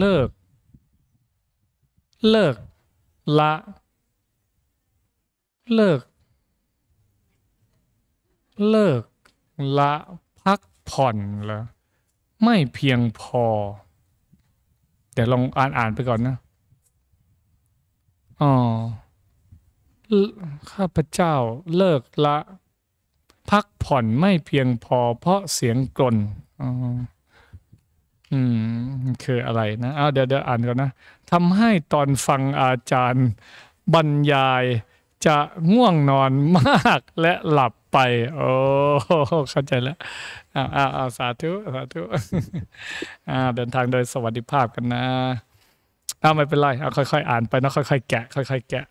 เลิก เลิก ละ เลิก เลิก ละ พักผ่อนละไม่เพียงพอแต่ลองอ่านอ่านไปก่อนนะอ๋อข้าพเจ้าเลิก ละ พักผ่อนไม่เพียงพอเพราะเสียงกลนอ๋ออืมคืออะไรนะอ้าวเดี๋ยวเดี๋ยวอ่านก่อนนะทำให้ตอนฟังอาจารย์บรรยายจะง่วงนอนมากและหลับไปโอ้เข้าใจแล้วอ้าวอ้าวสาธุ สาธุ อ่า เดินทางโดยสวัสดิภาพกันนะอ้าวไม่เป็นไรเอาค่อยๆอ่านไปนะค่อย ๆแกะค่อยๆแกะ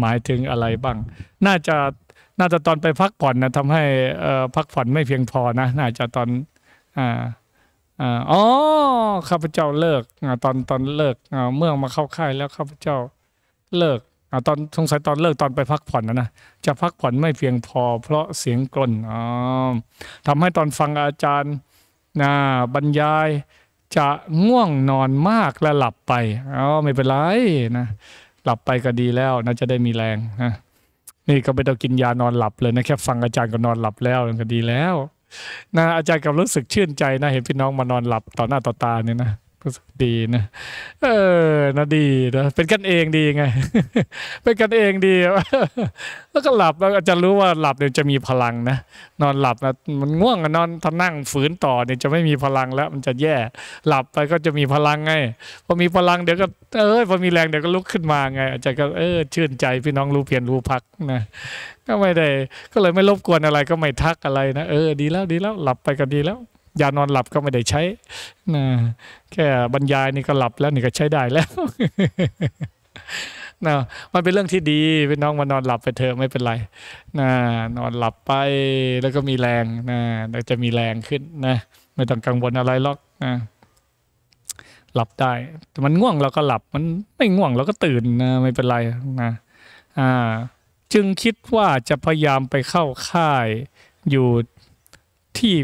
หมายถึงอะไรบ้าง น่าจะน่าจะตอนไปพักผ่อนนะทำให้พักผ่อนไม่เพียงพอนะน่าจะตอน อ่าอ๋อข้าพเจ้าเลิก ตอนตอนเลิกเมื่อมาเข้าค่ายแล้วข้าพเจ้าเลิกตอนสงสัยตอนเลิกตอนไปพักผ่อนนะนะจะพักผ่อนไม่เพียงพอ เพราะเสียงกลนอ๋อทำให้ตอนฟังอาจารย์นะบรรยายจะง่วงนอนมากและหลับไป อ๋อไม่เป็นไรนะหลับไปก็ดีแล้วนะจะได้มีแรงนะนี่ก็ไปเต้องกินยานอนหลับเลยนะแค่ฟังอาจารย์ก็นอนหลับแล้วก็ดีแล้วนะอาจารย์กับรู้สึกชื่นใจนะ เห็นพี่น้องมานอนหลับต่อหน้าต่อตาเนี่ยนะรู้สึกดีนะ เออนะดีนะเป็นกันเองดีไงเป็นกันเองดีแล้วก็หลับแล้วจะรู้ว่าหลับเนี่ยจะมีพลังนะนอนหลับนะมันง่วงนอนทำนั่งฝืนต่อเนี่ยจะไม่มีพลังแล้วมันจะแย่ หลับไปก็จะมีพลังไงพอมีพลังเดี๋ยวก็เออพอมีแรงเดี๋ยวก็ลุกขึ้นมาไง อาจารย์ก็เออชื่นใจพี่น้องรู้เพียนรู้พักนะ ก็ไม่ได้ ก็เลยไม่รบกวนอะไรก็ไม่ทักอะไรนะเออ ดีแล้วดีแล้วหลับไปก็ดีแล้วยานอนหลับก็ไม่ได้ใช้นะแค่บรรยายนี่ก็หลับแล้วนี่ก็ใช้ได้แล้วนะมันเป็นเรื่องที่ดีเป็นน้องมานอนหลับไปเถอะไม่เป็นไรนะนอนหลับไปแล้วก็มีแรงนะแล้จะมีแรงขึ้นนะไม่ต้องกังวลอะไรหรอกนะหลับได้ แต่มันง่วงเราก็หลับ มันไม่ง่วงเราก็ตื่นนะไม่เป็นไรนะอ่า จึงคิดว่าจะพยายามไปเข้าค่ายอยู่ที่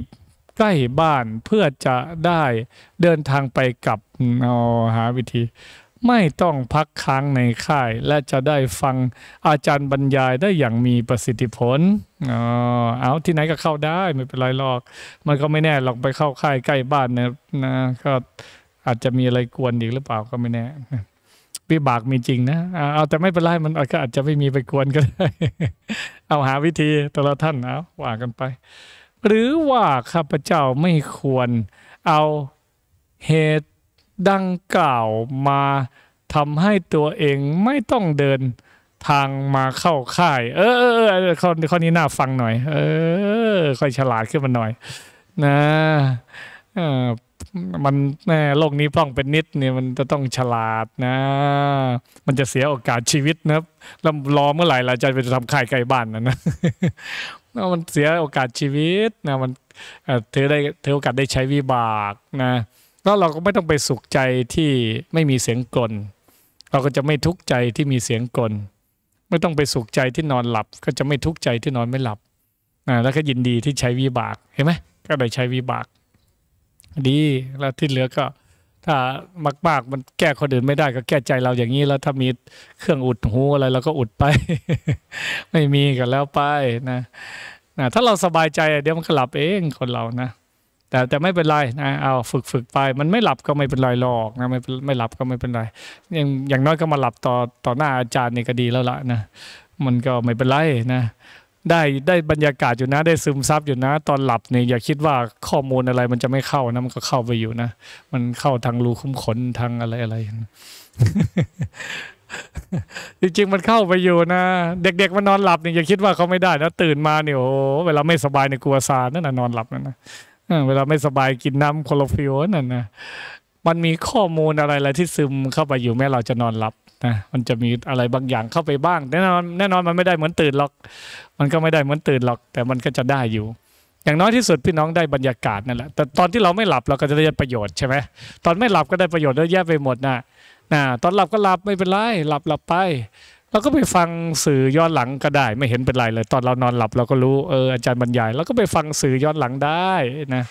ใกล้บ้านเพื่อจะได้เดินทางไปกลับเอาหาวิธี ไม่ต้องพักค้างในค่ายและจะได้ฟังอาจารย์บรรยายได้อย่างมีประสิทธิผลอ๋อเอาที่ไหนก็เข้าได้ไม่เป็นไรหรอก มันก็ไม่แน่หรอกไปเข้าค่ายใกล้บ้านนะนะก็อาจจะมีอะไรกวนอีกหรือเปล่าก็ไม่แน่วิบากมีจริงนะเอาแต่ไม่เป็นไรมันก็อาจจะไม่มีไปกวนก็ได้ เอาหาวิธีแต่ละท่านเอาว่ากันไปหรือว่าข้าพเจ้าไม่ควรเอาเหตุดังกล่าวมาทำให้ตัวเองไม่ต้องเดินทางมาเข้าค่ายเออเออเออข้อข้อนี้น่าฟังหน่อย เออค่อยฉลาดขึ้นมาหน่อย นะเออมันแน่โลกนี้ร้องเป็นนิดเนี่ยมันจะต้องฉลาดนะ มันจะเสียโอกาสชีวิตนะแล้วรอเมื่อไหร่เราจะไปทำค่ายไกลบ้านนะนะนะมันเสียโอกาสชีวิตนะมันเธอได้เธอโอกาสได้ใช้วิบากนะแล้วเราก็ไม่ต้องไปสุขใจที่ไม่มีเสียงกลนเราก็จะไม่ทุกข์ใจที่มีเสียงกลนไม่ต้องไปสุขใจที่นอนหลับก็จะไม่ทุกข์ใจที่นอนไม่หลับนะแล้วก็ยินดีที่ใช้วิบากเห็นไหมก็ได้ใช้วิบากดีแล้วที่เหลือก็ถ้ามากๆมันแก้คนอื่นไม่ได้ก็แก้ใจเราอย่างนี้แล้วถ้ามีเครื่องอุดหูอะไรเราก็อุดไป ไม่มีกันแล้วไปนะนะถ้าเราสบายใจเดี๋ยวมันก็หลับเองคนเรานะแต่แต่ไม่เป็นไรนะเอาฝึกฝึกไปมันไม่หลับก็ไม่เป็นไรหรอกนะไม่ไม่หลับก็ไม่เป็นไร อย่างอย่างน้อยก็มาหลับต่อต่อหน้าอาจารย์นี่ก็ดีแล้วละนะมันก็ไม่เป็นไรนะได้ได้บรรยากาศอยู่นะได้ซึมซับ อยู่นะ ตอนหลับเนี่ยอย่าคิดว่าข้อมูลอะไรมันจะไม่เข้านะมันก็เข้าไปอยู่นะมันเข้าทางรูคุ้มขนทางอะไรอะไรจริงๆมันเข้าไปอยู่นะเด็กๆมันนอนหลับเนี่ยอย่าคิดว่าเขาไม่ได้นะตื่นมาเนี่ยโอ้เวลาไม่สบายในกลัวซานนั่นนะนอนหลับนั่นนะเวลาไม่สบายกินน้ำคลอโรฟิลนั่นนะมันมีข้อมูลอะไรอะไรที่ซึมเข้าไปอยู่แม้เราจะนอนหลับนะมันจะมีอะไรบางอย่างเข้าไปบ้าง แน่นอนแน่นอนมันไม่ได้เหมือนตื่นหรอก มันก็ไม่ได้เหมือนตื่นหรอก แต่มันก็จะได้อยู่ อย่างน้อยที่สุดพี่น้องได้บรรยากาศนั่นแหละแต่ตอนที่เราไม่หลับเราก็จะได้ประโยชน์ใช่ไหมตอนไม่หลับก็ได้ประโยชน์เยอะแยะไปหมดนะนะตอนหลับก็หลับไม่เป็นไรหลับหลับไปเราก็ไปฟังสื่อย้อนหลังก็ได้ ไม่เห็นเป็นไรเลย ตอนเรานอนหลับเราก็รู้เอออาจารย์บรรยายเราก็ไปฟังสื่อย้อนหลังได้นะ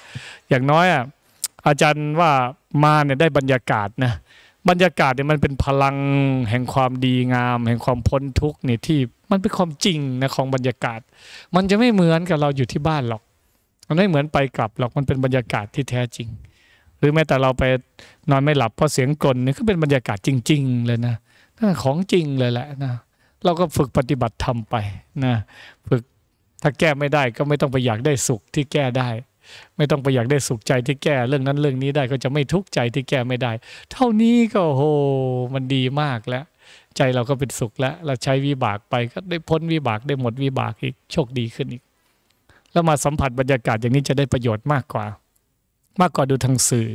อย่างน้อยอ่ะอาจารย์ว่ามาเนี่ยได้บรรยากาศนะบรรยากาศเนี่ยมันเป็นพลัง แห่งความดีงาม แห่งความพ้นทุกข์เนี่ยที่ มันเป็นความจริงนะของบรรยากาศ มันจะไม่เหมือนกับเราอยู่ที่บ้านหรอกมันไม่เหมือนไปกลับหรอกมันเป็นบรรยากาศที่แท้จริงหรือแม้แต่เราไปนอนไม่หลับเพราะเสียงกลนนี่ก็เป็นบรรยากาศจริง ๆ เลยนะของจริงเลยแหละนะเราก็ฝึกปฏิบัติทำไปนะฝึกถ้าแก้ไม่ได้ก็ไม่ต้องไปอยากได้สุขที่แก้ได้ไม่ต้องไปอยากได้สุขใจที่แก้เรื่องนั้นเรื่องนี้ได้ก็จะไม่ทุกข์ใจที่แก้ไม่ได้ เท่านี้ก็โห มันดีมากแล้ว ใจเราก็เป็นสุขแล้วเราใช้วิบากไปก็ได้พ้นวิบากได้หมดวิบากอีกโชคดีขึ้นอีกแล้วมาสัมผัสบรรยากาศอย่างนี้จะได้ประโยชน์มากกว่า มากกว่าดูทางสื่อ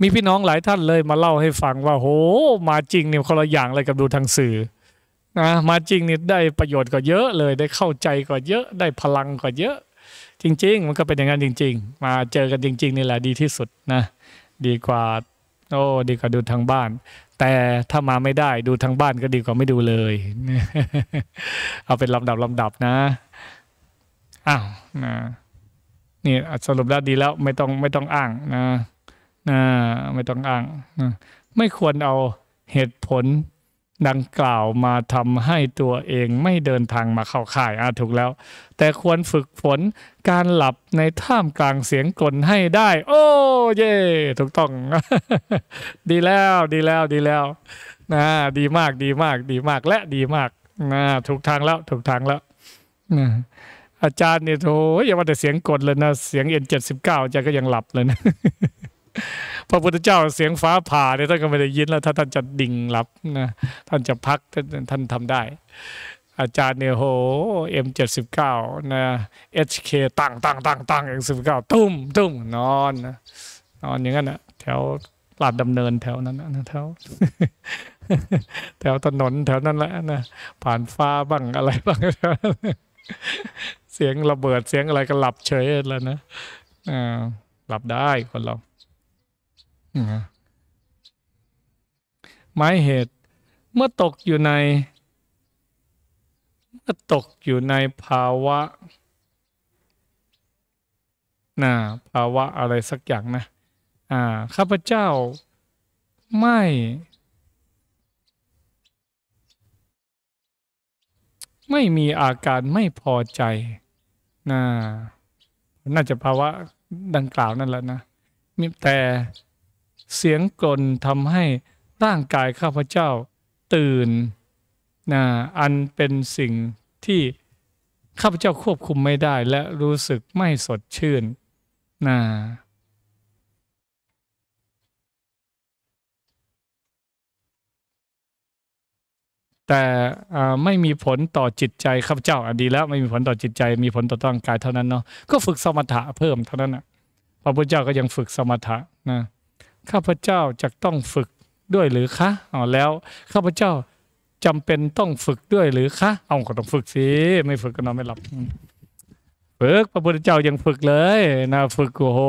มีพี่น้องหลายท่านเลยมาเล่าให้ฟังว่าโห มาจริงเนี่ยคนละอย่างเลยกับดูทางสื่อนะมาจริงนี่ได้ประโยชน์ก็เยอะเลย ได้เข้าใจก็เยอะได้พลังก็เยอะจริงๆ มันก็เป็นอย่างนั้นจริงๆ มาเจอกันจริงๆ นี่แหละดีที่สุดนะ ดีกว่า โอ้ดีกว่าดูทางบ้าน แต่ถ้ามาไม่ได้ดูทางบ้านก็ดีกว่าไม่ดูเลย เอาเป็นลำดับลำดับนะ อ้าวนะนี่สรุปแล้วดีแล้วไม่ต้องไม่ต้องอ้างนะนะไม่ต้องอ้างนะไม่ควรเอาเหตุผลดังกล่าวมาทำให้ตัวเองไม่เดินทางมาเข้าข่ายอาถูกแล้ว แต่ควรฝึกฝนการหลับในท่ามกลางเสียงกลนให้ได้ โอ้เย่ถูกต้อง ดีแล้ว ดีแล้ว ดีแล้ว นะ ดีมาก ดีมาก ดีมาก และดีมากนะถูกทางแล้ว ถูกทางแล้วนะอาจารย์เนี่ยโธ่อย่าว่าแต่เสียงกดเลยนะ เสียงเอ็นเจ็ดสิบเก้าอาจารย์ก็ยังหลับเลยนะพระพุทธเจ้าเสียงฟ้าผ่าเนี่ยท่านก็ไม่ได้ยินแล้วถ้าท่านจะดิ่งหลับนะ ท่านจะพักท่านทำได้ อาจารย์เนี่ยโหเอ็มเจ็ดสิบเก้านะเอชเคตั้งตั้งตั้งตั้งเอ็มสิบเก้าตุ้มตุ้มนอนนะนอนอย่างนั้นนะแถวลาดดำเนินแถวนั้นนะแถวแถวถนนแถวนั้นแหละนะผ่านฟ้าบ้างอะไรบ้างเสียงระเบิดเสียงอะไรก็หลับเฉยแล้วนะหลับได้คนเราหมายเหตุ เมื่อตกอยู่ใน เมื่อตกอยู่ในภาวะนะภาวะอะไรสักอย่างนะอ่าข้าพเจ้า ไม่ ไม่มีอาการไม่พอใจนะน่าจะภาวะดังกล่าวนั่นแหละนะแต่เสียงกลนทำให้ร่างกายข้าพเจ้าตื่นนะอันเป็นสิ่งที่ข้าพเจ้าควบคุมไม่ได้ และรู้สึกไม่สดชื่นนะแต่ไม่มีผลต่อจิตใจข้าพเจ้าอดีแล้ว ไม่มีผลต่อจิตใจ มีผลต่อร่างกายเท่านั้นเนาะ ก็ฝึกสมถะเพิ่มเท่านั้นนะพระพุทธเจ้าก็ยังฝึกสมถะนะข้าพเจ้าจะต้องฝึกด้วยหรือคะ อ๋อแล้วข้าพเจ้าจำเป็นต้องฝึกด้วยหรือคะ เอาก็ต้องฝึกสิไม่ฝึกก็นอนไม่หลับ ฝึกพระพุทธเจ้ายังฝึกเลยนะฝึกโอ้โห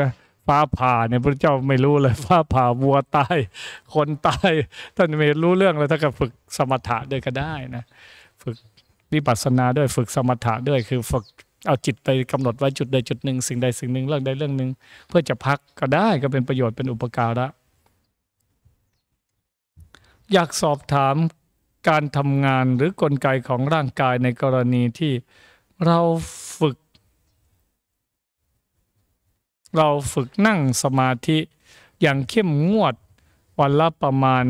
นะฟ้าผ่าเนี่ยพระเจ้าไม่รู้เลยฟ้าผ่าวัวตายคนตายท่านไม่รู้เรื่องเลยถ้าก็ฝึกสมถะด้วยก็ได้นะ ฝึกวิปัสสนาด้วยฝึกสมถะด้วยคือฝึกเอาจิตไปกำหนดไว้จุดใดจุดหนึ่งสิ่งใดสิ่งหนึ่งเรื่องใดเรื่องหนึ่งเพื่อจะพักก็ได้ก็เป็นประโยชน์เป็นอุปการะอยากสอบถามการทำงานหรือกลไกของร่างกายในกรณีที่เราฝึก เราฝึกนั่งสมาธิอย่างเข้มงวดวันละประมาณ